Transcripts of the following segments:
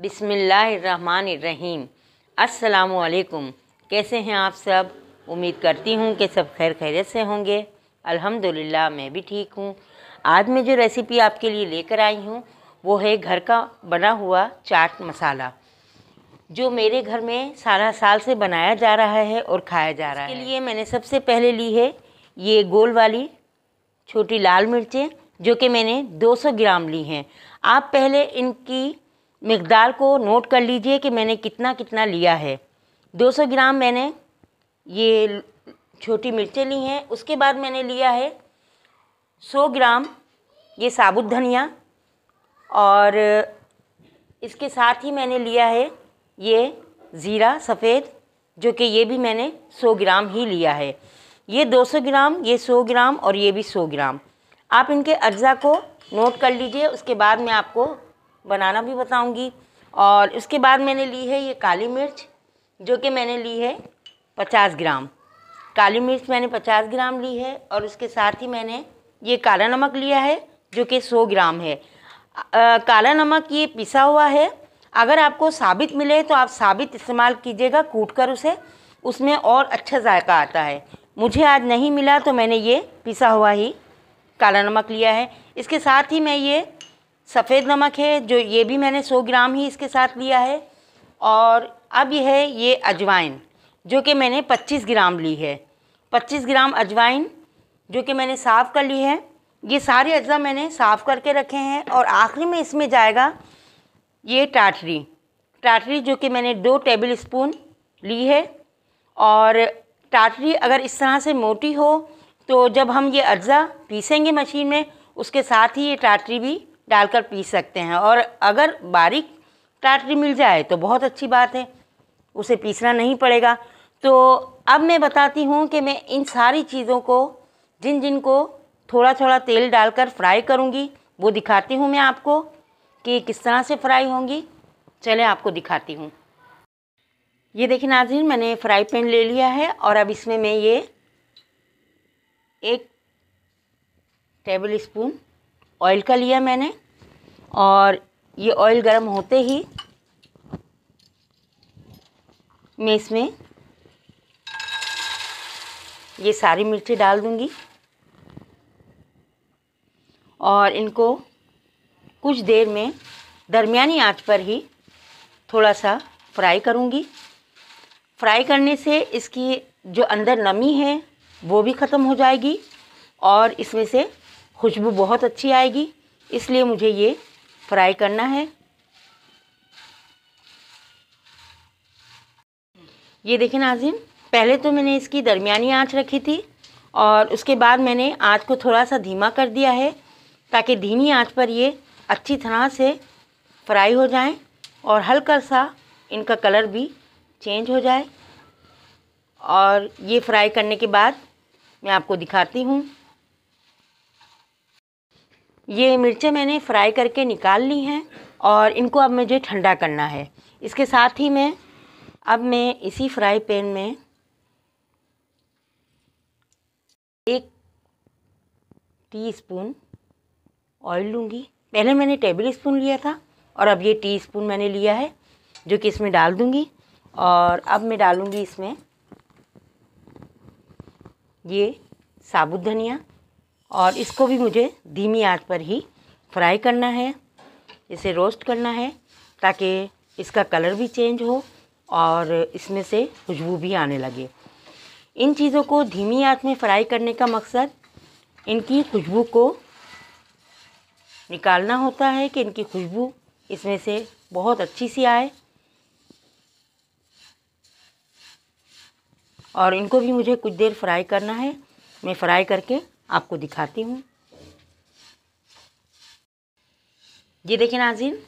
बिसमीम असलकुम कैसे हैं आप सब उम्मीद करती हूँ कि सब खैर खैरत से होंगे अल्हम्दुलिल्लाह मैं भी ठीक हूँ आज मैं जो रेसिपी आपके लिए लेकर आई हूँ वो है घर का बना हुआ चाट मसाला जो मेरे घर में सारा साल से बनाया जा रहा है और खाया जा रहा है इसके लिए मैंने सबसे पहले ली है ये गोल वाली छोटी लाल मिर्चें जो कि मैंने 200 ग्राम ली हैं आप पहले इनकी मकदार को नोट कर लीजिए कि मैंने कितना कितना लिया है 200 ग्राम मैंने ये छोटी मिर्चें ली हैं उसके बाद मैंने लिया है 100 ग्राम ये साबुत धनिया और इसके साथ ही मैंने लिया है ये ज़ीरा सफ़ेद जो कि ये भी मैंने 100 ग्राम ही लिया है ये 200 ग्राम ये 100 ग्राम और ये भी 100 ग्राम आप इनके अज्जा को नोट कर लीजिए उसके बाद मैं आपको बनाना भी बताऊंगी और उसके बाद मैंने ली है ये काली मिर्च जो कि मैंने ली है पचास ग्राम काली मिर्च मैंने पचास ग्राम ली है और उसके साथ ही मैंने ये काला नमक लिया है जो कि सौ ग्राम है आ, काला नमक ये पिसा हुआ है अगर आपको साबित मिले तो आप साबित इस्तेमाल कीजिएगा कूट कर उसे उसमें और अच्छा जायका आता है मुझे आज नहीं मिला तो मैंने ये पिसा हुआ ही काला नमक लिया है इसके साथ ही मैं ये सफ़ेद नमक है जो ये भी मैंने 100 ग्राम ही इसके साथ लिया है और अब यह है ये अजवाइन जो कि मैंने 25 ग्राम ली है 25 ग्राम अजवाइन जो कि मैंने साफ़ कर ली है ये सारे अज्जा मैंने साफ़ करके रखे हैं और आखिरी में इसमें जाएगा ये टाटरी टाटरी जो कि मैंने दो टेबल स्पून ली है और टाटरी अगर इस तरह से मोटी हो तो जब हम ये अज्जा पीसेंगे मशीन में उसके साथ ही ये टाटरी भी डालकर पीस सकते हैं और अगर बारीक टाटरी मिल जाए तो बहुत अच्छी बात है उसे पीसना नहीं पड़ेगा तो अब मैं बताती हूँ कि मैं इन सारी चीज़ों को जिन जिन को थोड़ा थोड़ा तेल डालकर फ्राई करूँगी वो दिखाती हूँ मैं आपको कि किस तरह से फ्राई होंगी चले आपको दिखाती हूँ ये देखिए नाजिन मैंने फ्राई पैन ले लिया है और अब इसमें मैं ये एक टेबल स्पून ऑयल का लिया मैंने और ये ऑयल गर्म होते ही मैं इसमें ये सारी मिर्ची डाल दूँगी और इनको कुछ देर में दरमियानी आंच पर ही थोड़ा सा फ्राई करूँगी फ्राई करने से इसकी जो अंदर नमी है वो भी ख़त्म हो जाएगी और इसमें से खुशबू बहुत अच्छी आएगी इसलिए मुझे ये फ्राई करना है ये देखें नाजिम पहले तो मैंने इसकी दरमियानी आंच रखी थी और उसके बाद मैंने आंच को थोड़ा सा धीमा कर दिया है ताकि धीमी आंच पर ये अच्छी तरह से फ्राई हो जाएं और हल्का सा इनका कलर भी चेंज हो जाए और ये फ्राई करने के बाद मैं आपको दिखाती हूँ ये मिर्चें मैंने फ्राई करके निकाल ली हैं और इनको अब मुझे ठंडा करना है इसके साथ ही मैं अब मैं इसी फ्राई पैन में एक टीस्पून ऑयल लूँगी पहले मैंने टेबल स्पून लिया था और अब ये टी स्पून मैंने लिया है जो कि इसमें डाल दूँगी और अब मैं डालूँगी इसमें ये साबुत धनिया और इसको भी मुझे धीमी आंच पर ही फ्राई करना है इसे रोस्ट करना है ताकि इसका कलर भी चेंज हो और इसमें से खुशबू भी आने लगे इन चीज़ों को धीमी आंच में फ्राई करने का मकसद इनकी खुशबू को निकालना होता है कि इनकी खुशबू इसमें से बहुत अच्छी सी आए और इनको भी मुझे कुछ देर फ्राई करना है मैं फ्राई करके आपको दिखाती हूँ ये देखिए नाजिन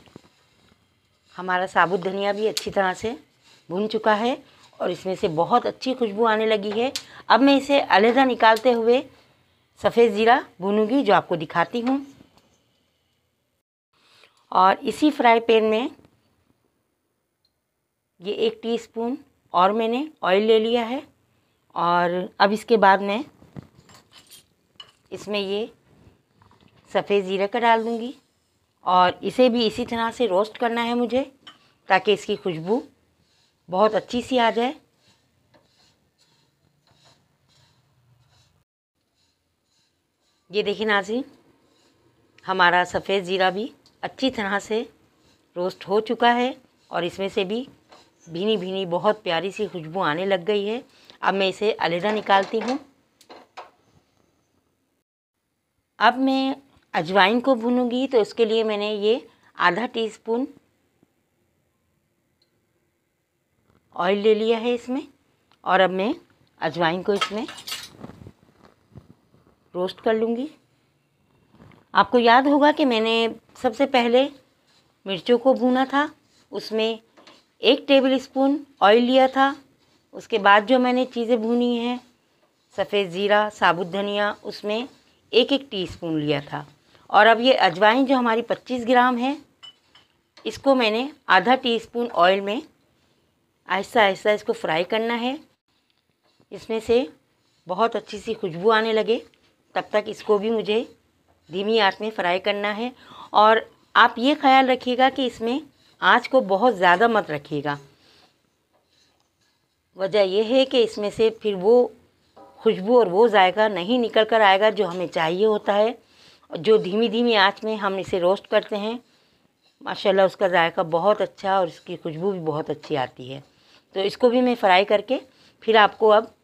हमारा साबुत धनिया भी अच्छी तरह से भुन चुका है और इसमें से बहुत अच्छी खुशबू आने लगी है अब मैं इसे अलहदा निकालते हुए सफ़ेद ज़ीरा भूनूंगी जो आपको दिखाती हूँ और इसी फ्राई पैन में ये एक टीस्पून और मैंने ऑयल ले लिया है और अब इसके बाद मैं इसमें ये सफ़ेद ज़ीरा का डाल दूँगी और इसे भी इसी तरह से रोस्ट करना है मुझे ताकि इसकी खुशबू बहुत अच्छी सी आ जाए ये देखिए नाजी हमारा सफ़ेद ज़ीरा भी अच्छी तरह से रोस्ट हो चुका है और इसमें से भी भीनी भीनी बहुत प्यारी सी खुशबू आने लग गई है अब मैं इसे अलहदा निकालती हूँ अब मैं अजवाइन को भूनूंगी तो इसके लिए मैंने ये आधा टीस्पून ऑयल ले लिया है इसमें और अब मैं अजवाइन को इसमें रोस्ट कर लूँगी आपको याद होगा कि मैंने सबसे पहले मिर्चों को भूना था उसमें एक टेबल स्पून ऑयल लिया था उसके बाद जो मैंने चीज़ें भूनी हैं सफ़ेद ज़ीरा साबुत धनिया उसमें एक एक टीस्पून लिया था और अब ये अजवाइन जो हमारी 25 ग्राम है इसको मैंने आधा टीस्पून ऑयल में आहिस्ता आहिस्ता इसको फ्राई करना है इसमें से बहुत अच्छी सी खुशबू आने लगे तब तक इसको भी मुझे धीमी आंच में फ्राई करना है और आप ये ख्याल रखिएगा कि इसमें आंच को बहुत ज़्यादा मत रखिएगा वजह यह है कि इसमें से फिर वो खुशबू और वो जायका नहीं निकल कर आएगा जो हमें चाहिए होता है जो धीमी धीमी आंच में हम इसे रोस्ट करते हैं माशाल्लाह उसका जायका बहुत अच्छा और इसकी खुशबू भी बहुत अच्छी आती है तो इसको भी मैं फ्राई करके फिर आपको अब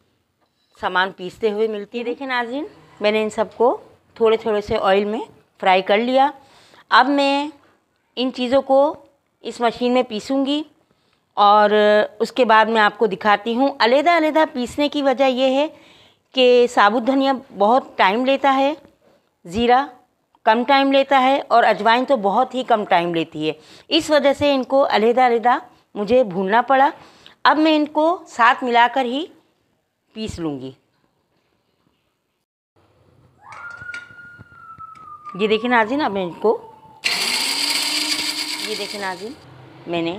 सामान पीसते हुए मिलती है देखिए नाजिन मैंने इन सबको थोड़े थोड़े से ऑयल में फ्राई कर लिया अब मैं इन चीज़ों को इस मशीन में पीसूँगी और उसके बाद मैं आपको दिखाती हूँ अलहदा अलहदा पीसने की वजह यह है कि साबुत धनिया बहुत टाइम लेता है ज़ीरा कम टाइम लेता है और अजवाइन तो बहुत ही कम टाइम लेती है इस वजह से इनको अलहदा अलहदा मुझे भूनना पड़ा अब मैं इनको साथ मिलाकर ही पीस लूँगी ये देखें नाजिन अब मैं इनको ये देखें नाजिन मैंने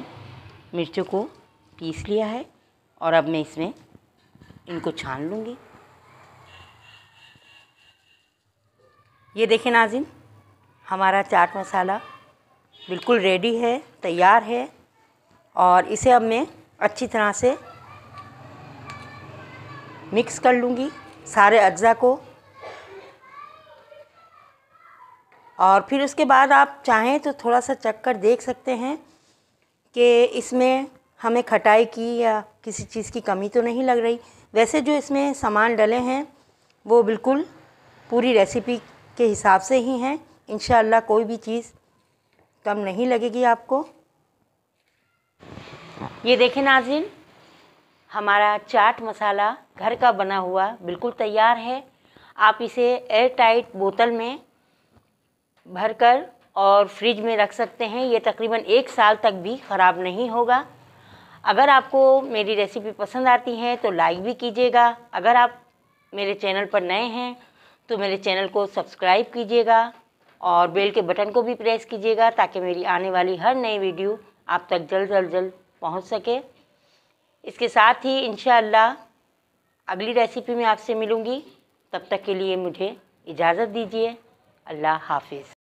मिर्चों को पीस लिया है और अब मैं इसमें इनको छान लूँगी ये देखें नाजिन हमारा चाट मसाला बिल्कुल रेडी है तैयार है और इसे अब मैं अच्छी तरह से मिक्स कर लूँगी सारे अज्जा को और फिर उसके बाद आप चाहें तो थोड़ा सा चक कर देख सकते हैं कि इसमें हमें खटाई की या किसी चीज़ की कमी तो नहीं लग रही वैसे जो इसमें सामान डले हैं वो बिल्कुल पूरी रेसिपी के हिसाब से ही हैं इन कोई भी चीज़ कम नहीं लगेगी आपको ये देखें नाजिन हमारा चाट मसाला घर का बना हुआ बिल्कुल तैयार है आप इसे एयर टाइट बोतल में भरकर और फ्रिज में रख सकते हैं ये तकरीबन एक साल तक भी ख़राब नहीं होगा अगर आपको मेरी रेसिपी पसंद आती है तो लाइक भी कीजिएगा अगर आप मेरे चैनल पर नए हैं तो मेरे चैनल को सब्सक्राइब कीजिएगा और बेल के बटन को भी प्रेस कीजिएगा ताकि मेरी आने वाली हर नई वीडियो आप तक जल्द जल्द जल्द पहुँच सके इसके साथ ही इन अगली रेसिपी में आपसे मिलूँगी तब तक के लिए मुझे इजाज़त दीजिए अल्लाह हाफिज़